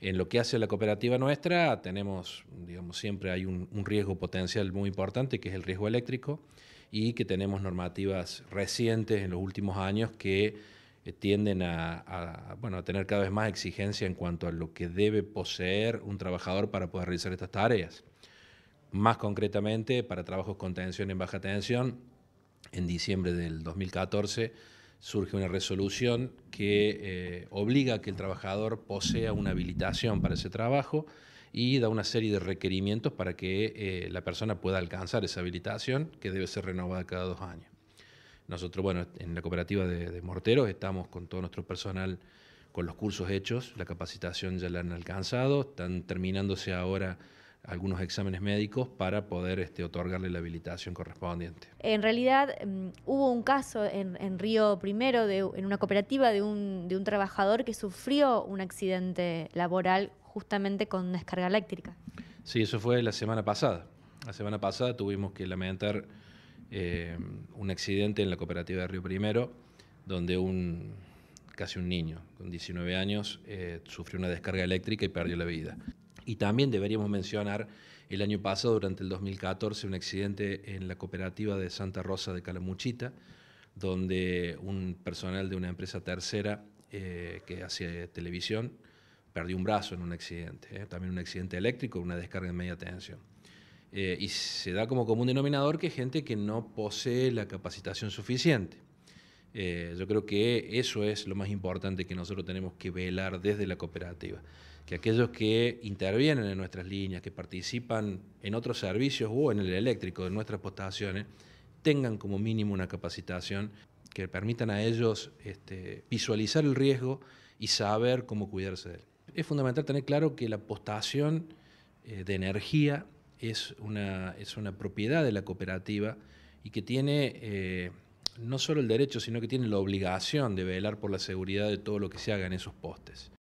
En lo que hace la cooperativa nuestra, tenemos, digamos, siempre hay un, riesgo potencial muy importante, que es el riesgo eléctrico, y que tenemos normativas recientes en los últimos años que eh, tienden a, bueno, a tener cada vez más exigencia en cuanto a lo que debe poseer un trabajador para poder realizar estas tareas. Más concretamente, para trabajos con tensión en baja tensión, en diciembre del 2014 surge una resolución que eh, obliga a que el trabajador posea una habilitación para ese trabajo y da una serie de requerimientos para que eh, la persona pueda alcanzar esa habilitación que debe ser renovada cada dos años. Nosotros, bueno, en la cooperativa de Morteros estamos con todo nuestro personal con los cursos hechos, la capacitación ya la han alcanzado, están terminándose ahora algunos exámenes médicos para poder este, otorgarle la habilitación correspondiente. En realidad mm, hubo un caso en, Río Primero, en una cooperativa, de un, trabajador que sufrió un accidente laboral justamente con descarga eléctrica. Sí, eso fue la semana pasada. La semana pasada tuvimos que lamentar eh, un accidente en la cooperativa de Río Primero, donde un, casi un niño con 19 años eh, sufrió una descarga eléctrica y perdió la vida. Y también deberíamos mencionar el año pasado, durante el 2014, un accidente en la cooperativa de Santa Rosa de Calamuchita, donde un personal de una empresa tercera eh, que hacía televisión perdió un brazo en un accidente. Eh, también un accidente eléctrico, una descarga de media tensión. Eh, y se da como común denominador que gente que no posee la capacitación suficiente. Eh, yo creo que eso es lo más importante que nosotros tenemos que velar desde la cooperativa, que aquellos que intervienen en nuestras líneas, que participan en otros servicios o en el eléctrico de nuestras postaciones, tengan como mínimo una capacitación que permitan a ellos este, visualizar el riesgo y saber cómo cuidarse de él. Es fundamental tener claro que la postación eh, de energía es una, es una propiedad de la cooperativa y que tiene... Eh, no solo el derecho, sino que tienen la obligación de velar por la seguridad de todo lo que se haga en esos postes.